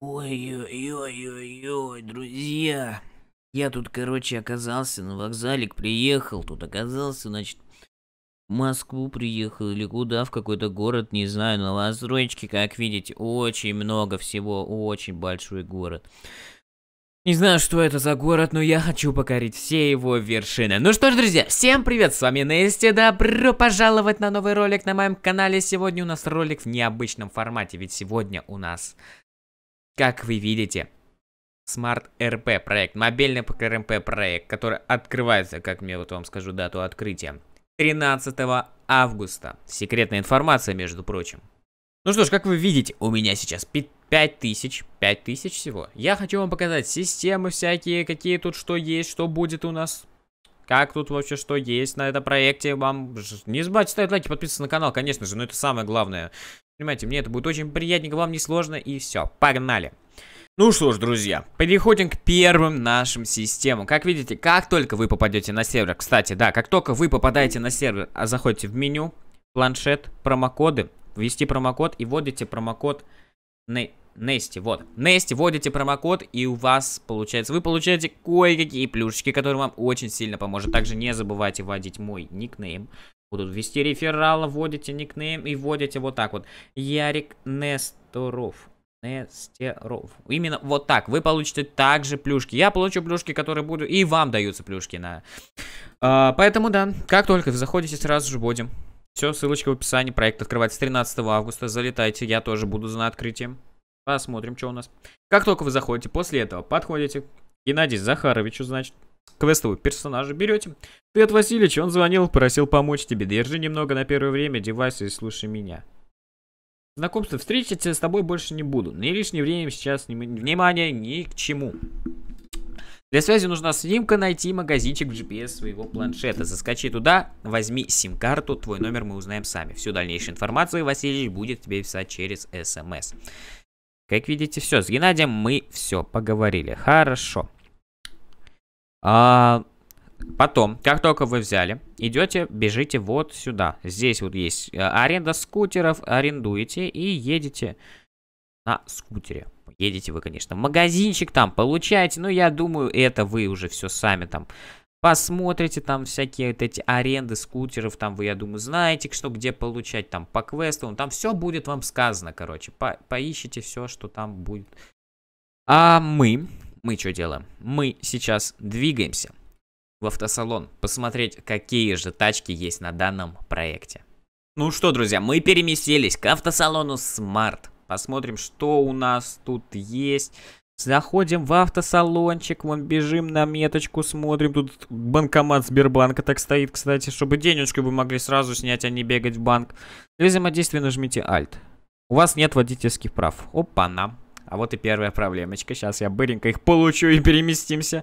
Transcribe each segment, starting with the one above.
ой ой ой ой друзья. Я тут, короче, оказался на вокзалик, приехал тут, оказался, значит, в Москву приехал или куда, в какой-то город, не знаю, на Лазрочке, как видите, очень много всего, очень большой город. Не знаю, что это за город, но я хочу покорить все его вершины. Ну что ж, друзья, всем привет, с вами Нести, добро пожаловать на новый ролик на моем канале. Сегодня у нас ролик в необычном формате, ведь сегодня у нас как вы видите, Smart RP проект, мобильный ПКРМП проект, который открывается, как мне вот вам скажу дату открытия, 13 августа. Секретная информация, между прочим. Ну что ж, как вы видите, у меня сейчас 5000, 5000 всего. Я хочу вам показать системы всякие, какие тут что есть, что будет у нас. Как тут вообще что есть на этом проекте, вам... Не забывайте ставить лайки, подписываться на канал, конечно же, но это самое главное. Понимаете, мне это будет очень приятненько, вам не сложно, и все, погнали. Ну что ж, друзья, переходим к первым нашим системам. Как видите, как только вы попадете на сервер, кстати, да, как только вы попадаете на сервер, а заходите в меню, планшет, промокоды, ввести промокод и вводите промокод на Нести, вот. Нести, вводите промокод, и у вас получается, вы получаете кое-какие плюшечки, которые вам очень сильно поможет. Также не забывайте вводить мой никнейм будут вести реферал, вводите никнейм и вводите вот так вот. Ярик Несторов. Нестеров. Именно вот так. Вы получите также плюшки. Я получу плюшки, которые буду... И вам даются плюшки на... А, поэтому, да, как только вы заходите, сразу же вводим. Все, ссылочка в описании. Проект открывается 13 августа. Залетайте, я тоже буду за открытием. Посмотрим, что у нас. Как только вы заходите, после этого подходите. Геннадий Захаровичу, значит, Квестовый персонажа берете. Привет, Васильевич, он звонил, просил помочь тебе. Держи немного на первое время девайса и слушай меня. Знакомство, встречаться с тобой больше не буду. Ни лишнее время сейчас, ни... внимание, ни к чему. Для связи нужна снимка найти магазинчик в GPS своего планшета. Заскочи туда, возьми сим-карту, твой номер мы узнаем сами. Всю дальнейшую информацию Василий будет тебе писать через SMS. Эм как видите, все, с Геннадием мы все поговорили. Хорошо. А, потом, как только вы взяли, идете, бежите вот сюда. Здесь вот есть э, аренда скутеров, арендуете и едете на скутере. Едете вы, конечно, в магазинчик там получаете, но я думаю, это вы уже все сами там посмотрите там всякие вот эти аренды скутеров, там вы, я думаю, знаете, что где получать, там по квестам ну, там все будет вам сказано, короче, по поищите все, что там будет. А мы мы что делаем? Мы сейчас двигаемся в автосалон, посмотреть, какие же тачки есть на данном проекте. Ну что, друзья, мы переместились к автосалону Smart. Посмотрим, что у нас тут есть. Заходим в автосалончик, вон бежим на меточку, смотрим. Тут банкомат Сбербанка так стоит, кстати, чтобы денежку вы могли сразу снять, а не бегать в банк. Для взаимодействия нажмите Alt. У вас нет водительских прав. Опа-на. А вот и первая проблемочка. Сейчас я быренько их получу и переместимся.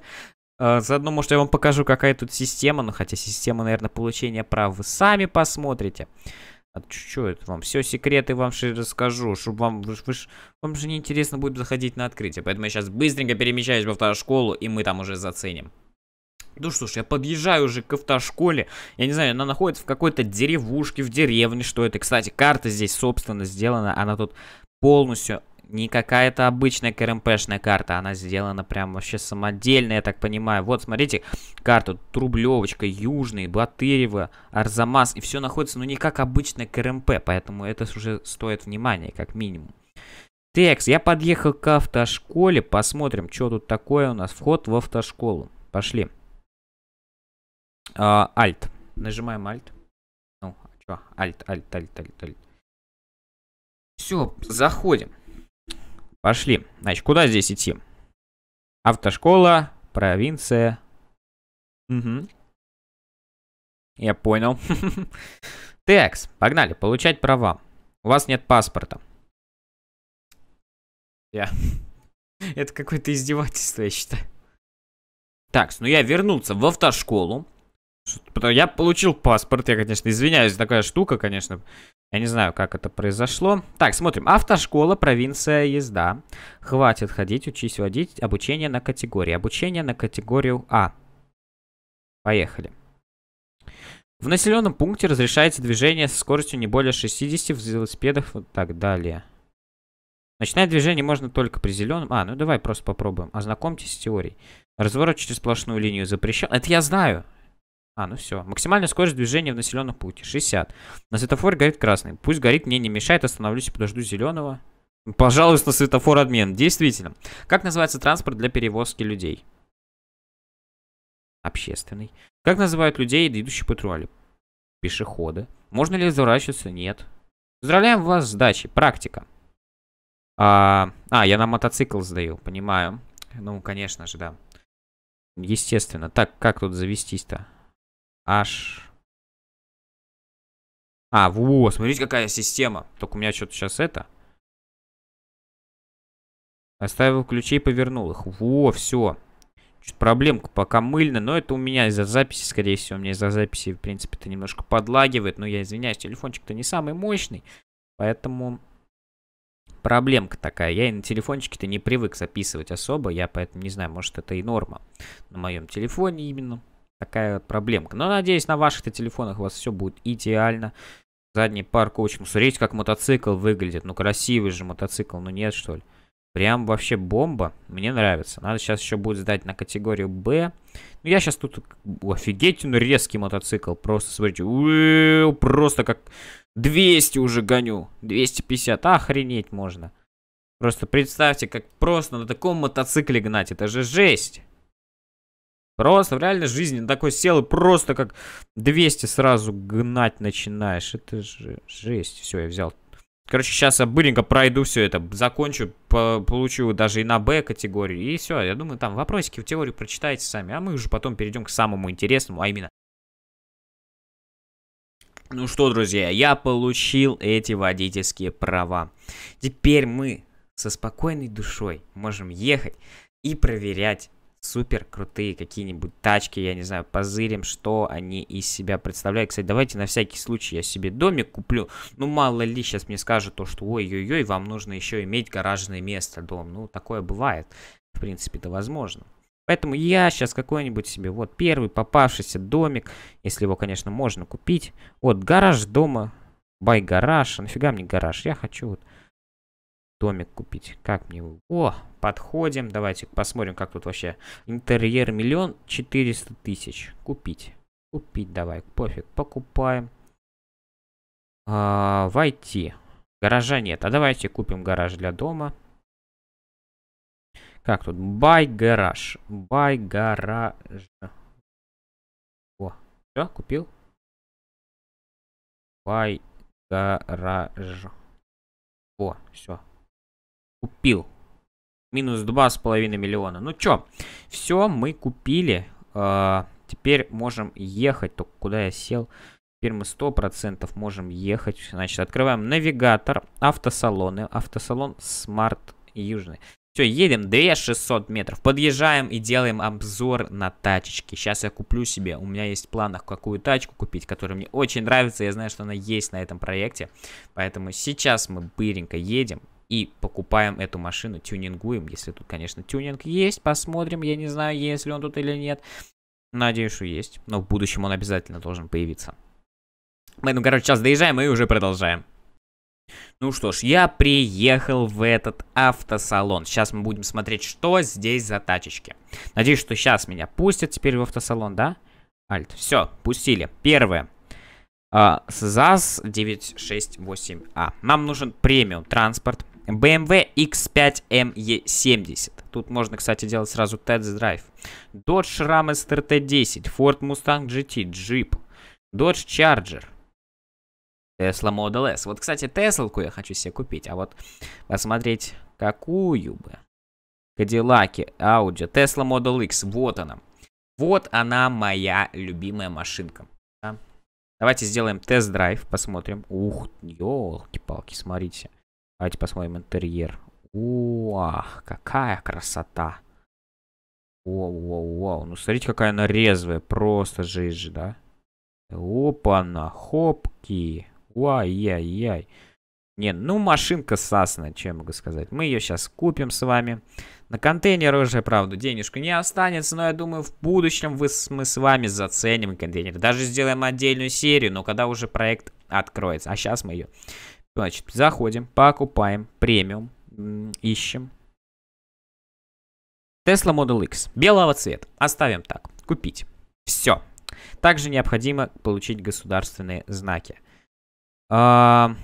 А, заодно, может, я вам покажу, какая тут система. Ну, хотя система, наверное, получения прав вы сами посмотрите. А что это вам? Все секреты вам же расскажу, чтобы вам... Вы, вы, вам же неинтересно будет заходить на открытие. Поэтому я сейчас быстренько перемещаюсь в автошколу, и мы там уже заценим. Ну что ж, я подъезжаю уже к автошколе. Я не знаю, она находится в какой-то деревушке, в деревне, что это. Кстати, карта здесь, собственно, сделана. Она тут полностью не какая-то обычная КРМПшная карта, она сделана прям вообще самодельная, я так понимаю. Вот, смотрите, карту Трублевочка, Южный, Батырева, Арзамас, и все находится, ну, не как обычная КРМП, поэтому это уже стоит внимания, как минимум. Текс, я подъехал к автошколе, посмотрим, что тут такое у нас. Вход в автошколу. Пошли. А, альт. Нажимаем альт. Ну, а что? Альт, альт, альт, альт, альт. Все, заходим. Пошли. Значит, куда здесь идти? Автошкола, провинция. Угу. Я понял. Текс, погнали, получать права. У вас нет паспорта. Я... Это какое-то издевательство, я считаю. Так, ну я вернулся в автошколу. Я получил паспорт, я, конечно, извиняюсь, такая штука, конечно. Я не знаю, как это произошло. Так, смотрим. Автошкола, провинция, езда. Хватит ходить, учись водить. Обучение на категории. Обучение на категорию А. Поехали. В населенном пункте разрешается движение со скоростью не более 60 в велосипедах и вот так далее. Ночное движение можно только при зеленом. А, ну давай просто попробуем. Ознакомьтесь с теорией. Разворот через сплошную линию запрещен. Это я знаю. А, ну все. Максимальная скорость движения в населенном пункте 60. На светофоре горит красный. Пусть горит, мне не мешает, остановлюсь и подожду зеленого. Пожалуйста, светофор обмен. Действительно. Как называется транспорт для перевозки людей? Общественный. Как называют людей, идущих патрули? Пешеходы. Можно ли заворачиваться? Нет. Поздравляем вас с дачей. Практика. А, а, я на мотоцикл сдаю, понимаю. Ну, конечно же, да. Естественно. Так, как тут завестись-то? Аж. А, во, смотрите, какая система. Только у меня что-то сейчас это. Оставил ключи и повернул их. Во, все. Чуть проблемка пока мыльная, но это у меня из-за записи, скорее всего. У меня из-за записи, в принципе, это немножко подлагивает. Но я извиняюсь, телефончик-то не самый мощный. Поэтому проблемка такая. Я и на телефончике-то не привык записывать особо. Я поэтому не знаю, может это и норма на моем телефоне именно такая вот проблемка. Но надеюсь, на ваших-то телефонах у вас все будет идеально. Задний парковочный. Смотрите, как мотоцикл выглядит. Ну, красивый же мотоцикл, ну нет, что ли? Прям вообще бомба. Мне нравится. Надо сейчас еще будет сдать на категорию Б. Ну, я сейчас тут... Офигеть, ну, резкий мотоцикл. Просто, смотрите, просто как 200 уже гоню. 250. Охренеть можно. Просто представьте, как просто на таком мотоцикле гнать. Это же жесть. Просто в реальной жизни такой сел и просто как 200 сразу гнать начинаешь. Это же жесть. Все, я взял. Короче, сейчас я быренько пройду все это, закончу, по получу даже и на Б категории и все. Я думаю, там вопросики в теорию прочитайте сами, а мы уже потом перейдем к самому интересному, а именно ну что, друзья, я получил эти водительские права. Теперь мы со спокойной душой можем ехать и проверять супер крутые какие-нибудь тачки, я не знаю, позырим, что они из себя представляют. Кстати, давайте на всякий случай я себе домик куплю. Ну, мало ли, сейчас мне скажут то, что ой-ой-ой, вам нужно еще иметь гаражное место, дом. Ну, такое бывает. В принципе, это возможно. Поэтому я сейчас какой-нибудь себе, вот, первый попавшийся домик, если его, конечно, можно купить. Вот, гараж дома, бай гараж. А нафига мне гараж? Я хочу вот домик купить. Как мне его? О, подходим. Давайте посмотрим, как тут вообще. Интерьер миллион четыреста тысяч. Купить. Купить давай. Пофиг. Покупаем. А, войти. Гаража нет. А давайте купим гараж для дома. Как тут? Бай гараж. Бай гараж. О, все, купил. Бай гараж. О, все, Купил. Минус 2,5 миллиона. Ну чё, все мы купили. А, теперь можем ехать. Только куда я сел? Теперь мы 100% можем ехать. Значит, открываем навигатор, автосалоны. Автосалон Smart Южный. Все, едем 2600 метров, подъезжаем и делаем обзор на тачечки. Сейчас я куплю себе, у меня есть в планах какую тачку купить, которая мне очень нравится, я знаю, что она есть на этом проекте. Поэтому сейчас мы быренько едем и покупаем эту машину, тюнингуем, если тут, конечно, тюнинг есть, посмотрим, я не знаю, есть ли он тут или нет. Надеюсь, что есть, но в будущем он обязательно должен появиться. Мы, ну, короче, сейчас доезжаем и уже продолжаем. Ну что ж, я приехал в этот автосалон. Сейчас мы будем смотреть, что здесь за тачечки. Надеюсь, что сейчас меня пустят теперь в автосалон, да? Альт, все, пустили. Первое. ЗАЗ uh, 968А. Нам нужен премиум транспорт. BMW X5 ME70. Тут можно, кстати, делать сразу тест-драйв. Dodge Ram SRT10, Ford Mustang GT, Jeep, Dodge Charger, Tesla Model S. Вот, кстати, Теслку я хочу себе купить, а вот посмотреть, какую бы. Кадиллаки, Audi, Tesla Model X, вот она. Вот она моя любимая машинка. Да? Давайте сделаем тест-драйв, посмотрим. Ух, елки-палки, смотрите. Давайте посмотрим интерьер. Уах, какая красота. Вау-вау-вау. Ну, смотрите, какая она резвая. Просто жижа, да? Опа-на, хопки. Уай-яй-яй. Не, ну машинка сасна, чем могу сказать. Мы ее сейчас купим с вами. На контейнер уже, правда, денежку не останется, но я думаю, в будущем вы, мы с вами заценим контейнер. Даже сделаем отдельную серию, но когда уже проект откроется. А сейчас мы ее Значит, заходим, покупаем, премиум, ищем. Tesla Model X, белого цвета, оставим так, купить. Все. Также необходимо получить государственные знаки. А,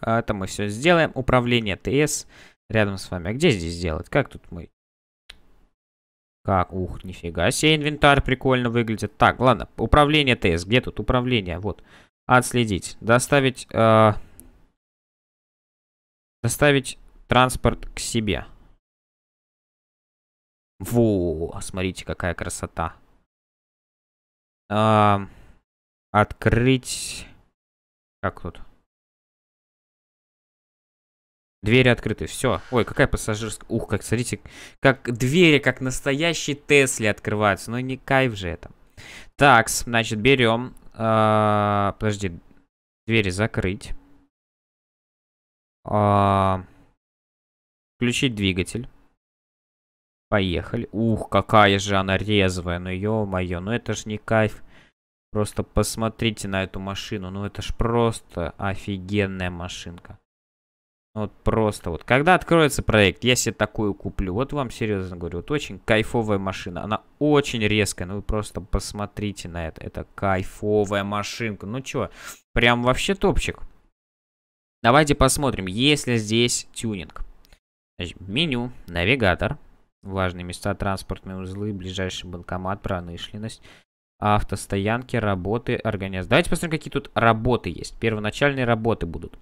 это мы все сделаем. Управление ТС рядом с вами. А где здесь сделать? Как тут мы? Как? Ух, нифига себе, инвентарь прикольно выглядит. Так, ладно, управление ТС. Где тут управление? Вот. Вот. Отследить. Доставить... Э, доставить транспорт к себе. Во, смотрите, какая красота. Э, открыть... Как тут? Двери открыты, все. Ой, какая пассажирская... Ух, как, смотрите, как двери, как настоящие Тесли открываются. Ну, не кайф же это. Так, значит, берем а, подожди. Двери закрыть. А, включить двигатель. Поехали. Ух, какая же она резвая. Ну, ё-моё, ну это ж не кайф. Просто посмотрите на эту машину. Ну, это ж просто офигенная машинка. Вот просто вот. Когда откроется проект, я себе такую куплю. Вот вам серьезно говорю, вот очень кайфовая машина. Она очень резкая. Ну вы просто посмотрите на это. Это кайфовая машинка. Ну чё, прям вообще топчик. Давайте посмотрим, есть ли здесь тюнинг. Значит, меню, навигатор, важные места, транспортные узлы, ближайший банкомат, промышленность, автостоянки, работы, организация. Давайте посмотрим, какие тут работы есть. Первоначальные работы будут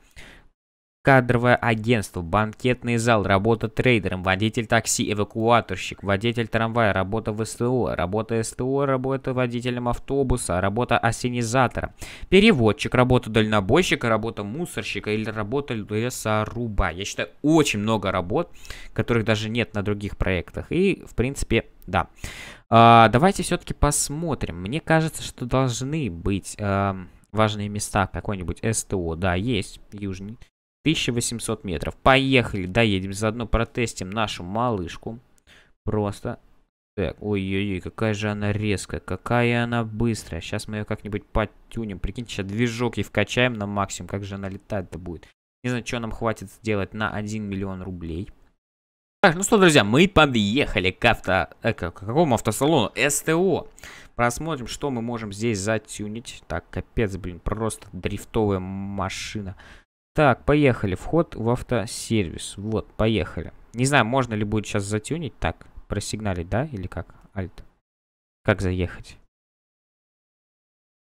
кадровое агентство, банкетный зал, работа трейдером, водитель такси, эвакуаторщик, водитель трамвая, работа в СТО, работа СТО, работа водителем автобуса, работа осенизатора, переводчик, работа дальнобойщика, работа мусорщика или работа лесоруба. Я считаю, очень много работ, которых даже нет на других проектах. И, в принципе, да. А, давайте все-таки посмотрим. Мне кажется, что должны быть... А важные места, какой-нибудь СТО, да, есть, южный. 1800 метров. Поехали, доедем. Заодно протестим нашу малышку. Просто. Так, ой-ой-ой, какая же она резкая, какая она быстрая. Сейчас мы ее как-нибудь подтюнем. Прикиньте, сейчас движок ей вкачаем на максимум. Как же она летать-то будет. Не знаю, что нам хватит сделать на 1 миллион рублей. Так, ну что, друзья, мы подъехали к авто... Э, к какому автосалону? СТО. Просмотрим, что мы можем здесь затюнить. Так, капец, блин, просто дрифтовая машина. Так, поехали. Вход в автосервис. Вот, поехали. Не знаю, можно ли будет сейчас затюнить. Так, просигналить, да? Или как? Альт. Как заехать?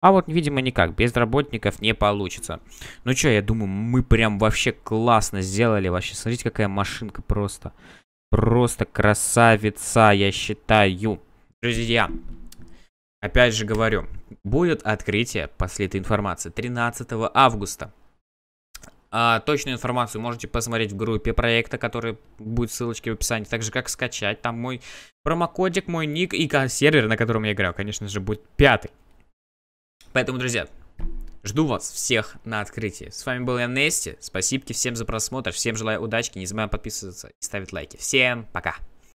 А вот, видимо, никак. Без работников не получится. Ну что, я думаю, мы прям вообще классно сделали. Вообще, смотрите, какая машинка просто. Просто красавица, я считаю. Друзья, опять же говорю, будет открытие после этой информации 13 августа. А, точную информацию можете посмотреть в группе проекта, который будет ссылочки в описании, так же как скачать. Там мой промокодик, мой ник и сервер, на котором я играю, конечно же, будет пятый. Поэтому, друзья, жду вас всех на открытии. С вами был я, Нести. Спасибо всем за просмотр. Всем желаю удачи. Не забываем подписываться и ставить лайки. Всем пока!